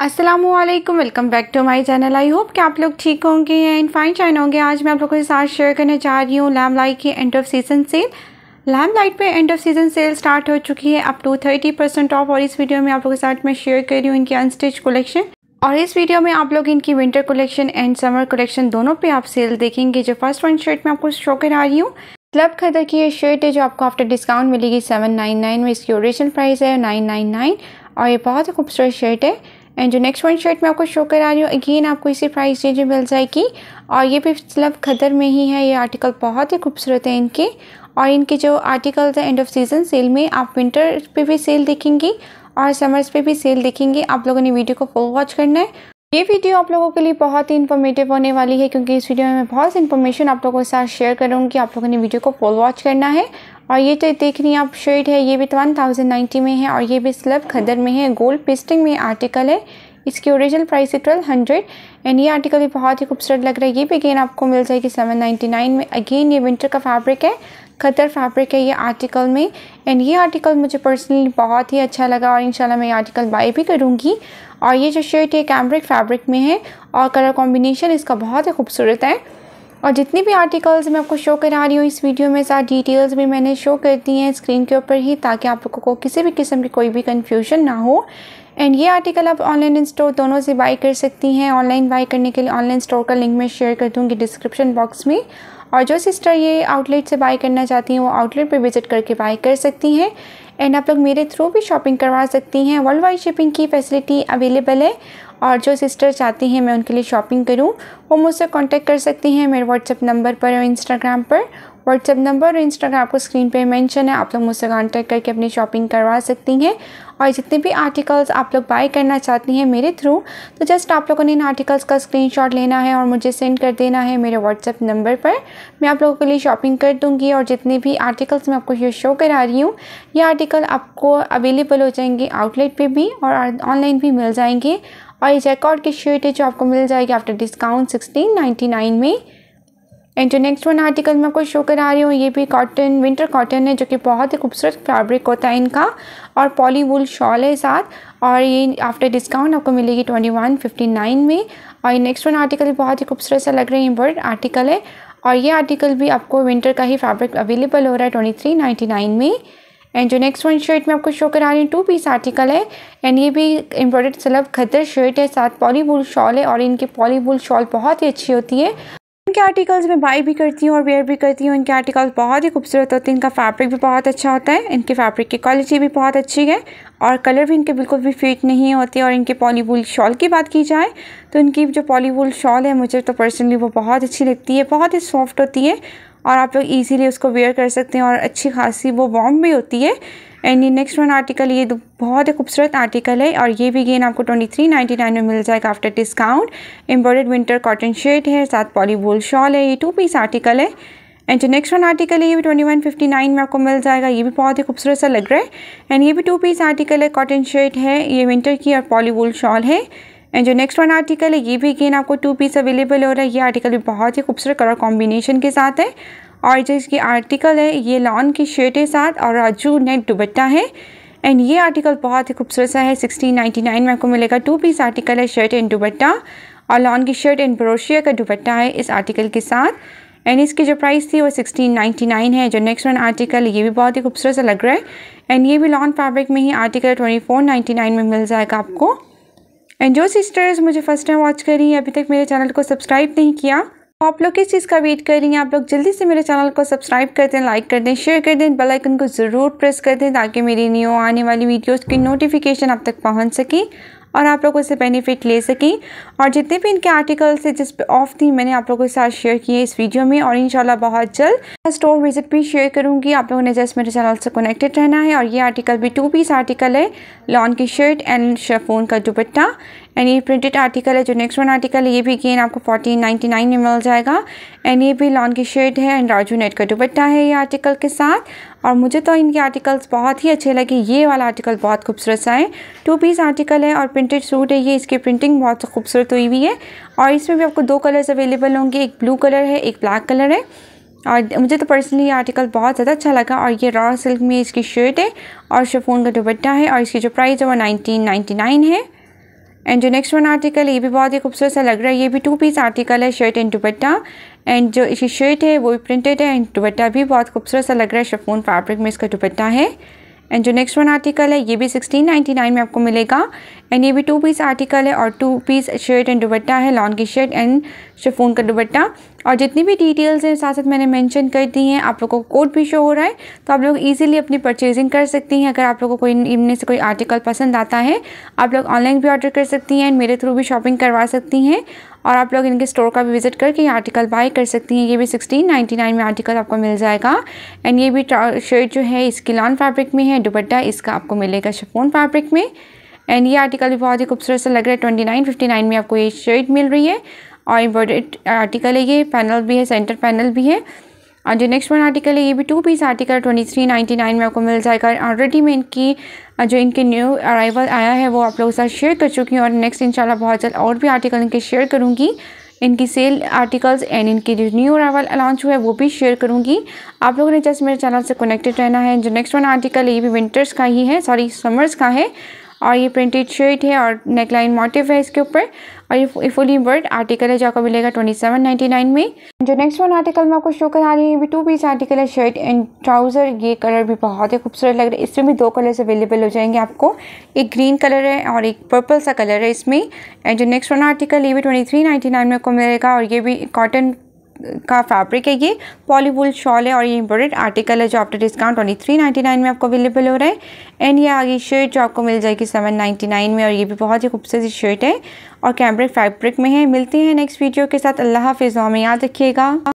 Aslam welcome back to my channel I hope कि आप लोग ठीक होंगे एंड फाइन चाइन होंगे आज मैं आप लोगों के साथ शेयर करने जा रही हूँ लैम लाइट की end of season sale lime light पे end of season sale start हो चुकी है up to thirty percent off और इस वीडियो में आप लोगों के साथ मैं शेयर कर रही हूँ इनकी अनस्टिच कलेक्शन और इस वीडियो में आप लोग इनकी winter collection and summer collection दोनों पे आप सेल देखेंगे जो फर्स्ट वन शर्ट मैं आपको शो कर आ रही हूँ क्लब खदर की ये शर्ट है जो आपको आफ्टर डिस्काउंट मिलेगी सेवन नाइन नाइन में इसकी ओरिजिनल प्राइस है नाइन नाइन नाइन और ये बहुत ही खूबसूरत शर्ट है एंड जो नेक्स्ट वन शर्ट मैं आपको शो करा रही हूँ अगेन आपको इसी प्राइस रेंज में मिल जाएगी और ये भी मतलब खदर में ही है ये आर्टिकल बहुत ही खूबसूरत है इनके और इनके जो आर्टिकल्स हैं एंड ऑफ सीज़न सेल में आप विंटर पे भी सेल देखेंगी और समर्स पे भी सेल देखेंगे आप लोगों ने वीडियो को फुल वॉच करना है ये वीडियो आप लोगों के लिए बहुत ही इन्फॉर्मेटिव होने वाली है क्योंकि इस वीडियो में मैं बहुत सी इन्फॉर्मेशन आप लोगों के साथ शेयर करूँगी आप लोगों ने वीडियो को फुल वॉच करना है और ये तो देख रही हैं आप शर्ट है ये भी वन थाउजेंड नाइन्टी में है और ये भी स्लब खदर में है गोल्ड पेस्टिंग में आर्टिकल है इसकी ओरिजिनल प्राइस है ट्वेल्व हंड्रेड एंड ये आर्टिकल भी बहुत ही खूबसूरत लग रहा है ये भी अगेन आपको मिल जाएगी सेवन नाइन्टी नाइन में अगेन ये विंटर का फैब्रिक है खतर फैब्रिक है ये आर्टिकल में एंड ये आर्टिकल मुझे पर्सनली बहुत ही अच्छा लगा और इंशाल्लाह मैं ये आर्टिकल बाई भी करूँगी और ये जो शर्ट है कैम्ब्रिक फैब्रिक में है और कलर कॉम्बिनेशन इसका बहुत ही खूबसूरत है और जितनी भी आर्टिकल्स मैं आपको शो करा रही हूँ इस वीडियो में सारी डिटेल्स भी मैंने शो कर दी हैं स्क्रीन के ऊपर ही ताकि आप लोगों को किसी भी किस्म की कोई भी कन्फ्यूजन ना हो एंड ये आर्टिकल आप ऑनलाइन इन स्टोर दोनों से बाई कर सकती हैं ऑनलाइन बाई करने के लिए ऑनलाइन स्टोर का लिंक मैं शेयर कर दूँगी डिस्क्रिप्शन बॉक्स में और जो सिस्टर ये आउटलेट से बाई करना चाहती हैं वो आउटलेट पर विजिट करके बाई कर सकती हैं एंड आप लोग मेरे थ्रू भी शॉपिंग करवा सकती हैं वर्ल्ड वाइड शिपिंग की फैसिलिटी अवेलेबल है और जो सिस्टर चाहती हैं मैं उनके लिए शॉपिंग करूं वो मुझसे कांटेक्ट कर सकती हैं मेरे व्हाट्सएप नंबर पर और इंस्टाग्राम पर व्हाट्सएप नंबर और इंस्टाग्राम आपको स्क्रीन पे मेंशन है आप लोग मुझसे कांटेक्ट करके अपनी शॉपिंग करवा सकती हैं और जितने भी आर्टिकल्स आप लोग बाय करना चाहती हैं मेरे थ्रू तो जस्ट आप लोगों ने इन आर्टिकल्स का स्क्रीन लेना है और मुझे सेंड कर देना है मेरे व्हाट्सएप नंबर पर मैं आप लोगों के लिए शॉपिंग कर दूँगी और जितने भी आर्टिकल्स मैं आपको ये शो करा रही हूँ ये आर्टिकल आपको अवेलेबल हो जाएंगे आउटलेट पर भी और ऑनलाइन भी मिल जाएंगे और ये जैकॉर्ड की शर्ट है जो आपको मिल जाएगी after discount sixteen ninety nine में एंड जो नेक्स्ट वन आर्टिकल मैं आपको शो करा रही हूँ ये भी कॉटन विंटर कॉटन है जो कि बहुत ही खूबसूरत फैब्रिक होता है इनका और पॉली शॉल है साथ और ये आफ्टर डिस्काउंट आपको मिलेगी ट्वेंटी वन फिफ्टी नाइन में और ये नेक्स्ट वन आर्टिकल बहुत ही खूबसूरत सा लग रहा है इम्बर्ड आर्टिकल है और ये आर्टिकल भी आपको विंटर का ही फैब्रिक अवेलेबल हो रहा है ट्वेंटी थ्री नाइन्टी नाइन में एंड जो नेक्स्ट वन शर्ट मैं आपको शो करा रही हूँ टू पीस आर्टिकल है एंड ये भी एम्ब्रॉयडर्ड सलब खदर शर्ट है साथ पॉलीवुल शॉल है और इनकी पॉलीवुल शॉल बहुत ही अच्छी होती है इनके आर्टिकल्स मैं बाई भी करती हूँ और वेयर भी करती हूँ इनके आर्टिकल्स बहुत ही खूबसूरत होते हैं इनका फैब्रिक भी बहुत अच्छा होता है इनके फैब्रिक की क्वालिटी भी बहुत अच्छी है और कलर भी इनके बिल्कुल भी फिट नहीं होते और इनके पॉलीवुल शॉल की बात की जाए तो इनकी जो पॉलीवुल शॉल है मुझे तो पर्सनली वो बहुत अच्छी लगती है बहुत ही सॉफ्ट होती है और आप लोग ईजीली उसको वेयर कर सकते हैं और अच्छी खासी वो वॉम भी होती है एंड ये नेक्स्ट वन आर्टिकल ये बहुत ही खूबसूरत आर्टिकल है और ये भी गेन आपको ट्वेंटी थ्री नाइन्टी नाइन में मिल जाएगा after discount embroidered winter cotton shade है साथ पॉलीवोल शॉल है ये टू पीस आर्टिकल है एंड जो नेक्स्ट वन आर्टिकल है ये भी ट्वेंटी वन फिफ्टी नाइन में आपको मिल जाएगा ये भी बहुत ही खूबसूरत सा लग रहा है एंड ये भी टू पीस आर्टिकल है कॉटन शेड है ये विंटर की और पॉलीवुल शॉल है एंड जो नेक्स्ट वन आर्टिकल है ये भी अगेन आपको टू पीस अवेलेबल हो रहा है ये आर्टिकल भी बहुत ही खूबसूरत कलर कॉम्बिनेशन के साथ है और जो इसकी आर्टिकल है ये लॉन की शर्ट के साथ और राजू नेट दुबट्टा है एंड ये आर्टिकल बहुत ही खूबसूरत सा है सिक्सटीन नाइन्टी नाइन में आपको मिलेगा टू पीस आर्टिकल है शर्ट एंड दुबट्टा और लॉन की शर्ट एंड ब्रोशिया का दुबट्टा है इस आर्टिकल के साथ एंड इसकी जो प्राइस थी वो सिक्सटीन नाइन्टी नाइन है जो नेक्स्ट वन आर्टिकल ये भी बहुत ही खूबसूरत सा लग रहा है एंड ये भी लॉन फैब्रिक में ही article twenty four ninety nine में मिल जाएगा आपको एंड जो सिस्टर्स मुझे फर्स्ट टाइम वॉच कर रही हैं अभी तक मेरे चैनल को सब्सक्राइब नहीं किया तो आप लोग किस चीज़ का वेट कर रही हैं आप लोग जल्दी से मेरे चैनल को सब्सक्राइब कर दें लाइक कर दें शेयर कर दें बेल आइकन को ज़रूर प्रेस कर दें ताकि मेरी न्यू आने वाली वीडियोस की नोटिफिकेशन आप तक पहुंच सके और आप लोग उससे बेनिफिट ले सकें और जितने भी इनके आर्टिकल्स है जिस ऑफ थी मैंने आप लोगों के साथ शेयर किए इस वीडियो में और इंशाल्लाह बहुत जल्द स्टोर विजिट भी शेयर करूँगी आप लोगों ने जस्ट मेरे चैनल से कनेक्टेड रहना है और ये आर्टिकल भी टू पीस आर्टिकल है लॉन की शर्ट एंड शेफोन का दुपट्टा एंड ये प्रिंटेड आर्टिकल है जो नेक्स्ट वन आर्टिकल है ये भी गेन आपको फोर्टीन नाइन्टी नाइन में मिल जाएगा एंड ये भी लॉन की शर्ट है एंड राजू नेट का दुपट्टा है ये आर्टिकल के साथ और मुझे तो इनके आर्टिकल्स बहुत ही अच्छे लगे ये वाला आर्टिकल बहुत खूबसूरत सा है टू पीस आर्टिकल है और प्रिंटेड सूट है ये इसकी प्रिंटिंग बहुत खूबसूरत हुई हुई है और इसमें भी आपको दो कलर्स अवेलेबल होंगे एक ब्लू कलर है एक ब्लैक कलर है और मुझे तो पर्सनली ये आर्टिकल बहुत ज़्यादा अच्छा लगा और ये रॉ सिल्क में इसकी शर्ट है और शेफोन का दुबट्टा है और इसकी जो प्राइस है वो नाइनटीन नाइन्टी नाइन है एंड जो नेक्स्ट वन आर्टिकल ये भी बहुत ही खूबसूरत सा लग रहा है ये भी टू पीस आर्टिकल है शर्ट एंड दुपट्टा एंड जो इसकी शर्ट है वो भी प्रिंटेड है एंड दुपट्टा भी बहुत खूबसूरत सा लग रहा है शफून फैब्रिक में इसका दुपट्टा है एंड जो नेक्स्ट वन आर्टिकल है ये भी 1699 में आपको मिलेगा एंड ये भी टू पीस आर्टिकल है और two piece shirt and dupatta है लॉन्ग की शर्ट एंड शफून का दुपट्टा और जितनी भी डिटेल्स हैं साथ साथ मैंने मेंशन कर दी हैं आप लोगों को कोड भी शो हो रहा है तो आप लोग इजीली अपनी परचेजिंग कर सकती हैं अगर आप लोगों को इनमें से कोई आर्टिकल पसंद आता है आप लोग ऑनलाइन भी ऑर्डर कर सकती हैं एंड मेरे थ्रू भी शॉपिंग करवा सकती हैं और आप लोग इनके स्टोर का भी विजिट करके ये आर्टिकल बाय कर सकती हैं ये भी सिक्सटीन नाइन्टी नाइन में आर्टिकल आपको मिल जाएगा एंड ये भी शर्ट जो है इसकी लॉन फैब्रिक में है दुपट्टा इसका आपको मिलेगा शफोन फैब्रिक में एंड ये आर्टिकल भी बहुत ही खूबसूरत सा लग रहा है ट्वेंटी नाइन फिफ्टी नाइन में आपको ये शर्ट मिल रही है और इम्पोर्टेड आर्टिकल है ये पैनल भी है सेंटर पैनल भी है और जो नेक्स्ट वन आर्टिकल है ये भी two piece article twenty three ninety nine में आपको मिल जाएगा ऑलरेडी मैं इनकी जो इनके न्यू अराइवल आया है वो आप लोगों के साथ शेयर कर चुकी हूँ और नेक्स्ट इंशाल्लाह बहुत जल्द और भी आर्टिकल इनके शेयर करूँगी इनकी सेल आर्टिकल्स एंड इनकी जो न्यू अराइवल लॉन्च हुआ है वो भी शेयर करूँगी आप लोगों ने जस्ट मेरे चैनल से कनेक्टेड रहना है जो नेक्स्ट वन आर्टिकल है ये भी विंटर्स का ही है सॉरी समर्स का है और ये प्रिंटेड शर्ट है और नेकलाइन मोटिव है इसके ऊपर और ये फुली वर्ड आर्टिकल है जो आपको मिलेगा ट्वेंटी सेवन नाइन्टी नाइन में जो नेक्स्ट वन आर्टिकल मैं आपको शो करा रही हूँ ये टू पीस आर्टिकल है शर्ट एंड ट्राउज़र ये कलर भी बहुत ही खूबसूरत लग रहा है इसमें भी दो कलर्स अवेलेबल हो जाएंगे आपको एक ग्रीन कलर है और एक पर्पल सा कलर है इसमें एंड जो नेक्स्ट वन आर्टिकल ये भी ट्वेंटी थ्री नाइन्टी नाइन में आपको मिलेगा और ये भी कॉटन का फैब्रिक है ये पॉलीवुल शॉल है और ये इम्पोर्टेड आर्टिकल है जो आपका discount only three ninety nine में आपको अवेलेबल हो रहा है एंड ये आगे शर्ट जो आपको मिल जाएगी सेवन नाइन्टी नाइन में और ये भी बहुत ही खूबसूरत शर्ट है और कैमरे फैब्रिक में है मिलती है नेक्स्ट वीडियो के साथ अल्लाह हाफिज़ हमें याद रखिएगा